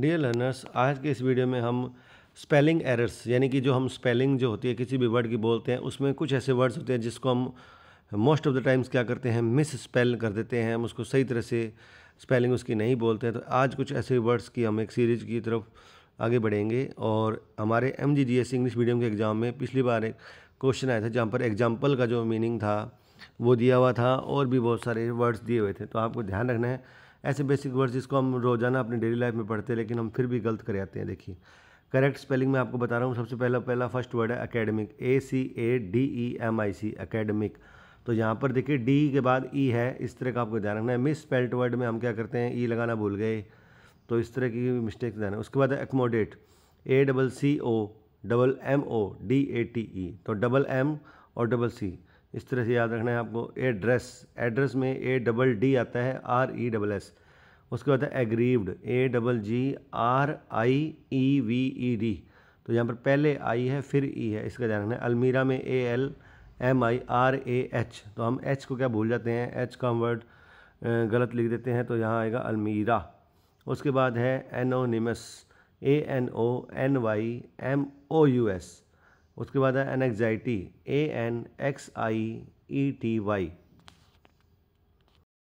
dear learners आज के इस वीडियो में हम स्पेलिंग एरर्स यानी कि जो हम स्पेलिंग जो होती है किसी भी वर्ड की बोलते हैं उसमें कुछ ऐसे वर्ड्स होते हैं जिसको हम मोस्ट ऑफ द टाइम्स क्या करते हैं मिस स्पेल कर देते हैं हम उसको सही तरह से स्पेलिंग उसकी नहीं बोलते हैं तो आज कुछ ऐसे वर्ड्स की हम एक सीरीज की तरफ आगे बढ़ेंगे और हमारे M G G S English medium के एग्ज़ाम में पिछली बार एक क्वेश्चन आया था जहाँ पर एग्जाम्पल का जो मीनिंग था वो दिया हुआ था और भी बहुत सारे वर्ड्स दिए हुए थे तो आपको ध्यान रखना है ऐसे बेसिक वर्ड्स जिसको हम रोज़ाना अपनी डेली लाइफ में पढ़ते हैं लेकिन हम फिर भी गलत कर जाते हैं देखिए करेक्ट स्पेलिंग मैं आपको बता रहा हूँ सबसे पहला पहला फर्स्ट वर्ड है academic A C A D E M I C academic तो यहाँ पर देखिए डी के बाद ई e है इस तरह का आपको ध्यान रखना है मिस स्पेल्ट वर्ड में हम क्या करते हैं ई e लगाना भूल गए तो इस तरह की मिस्टेक ध्यान है उसके बाद है accommodate A double C O double M O D A T E तो डबल एम और डबल सी इस तरह से याद रखना है आपको एड्रेस एड्रेस में ए डबल डी आता है आर ई डबल एस उसके बाद है aggrieved A double G R I E V E D तो यहाँ पर पहले आई है फिर ई e है इसका ध्यान रखना है अलमीरा में A L M I R A H तो हम एच को क्या भूल जाते हैं एच का वर्ड गलत लिख देते हैं तो यहाँ आएगा अलमीरा उसके बाद है anonymous A N O N Y M O U S उसके बाद है anxiety A N X I E T Y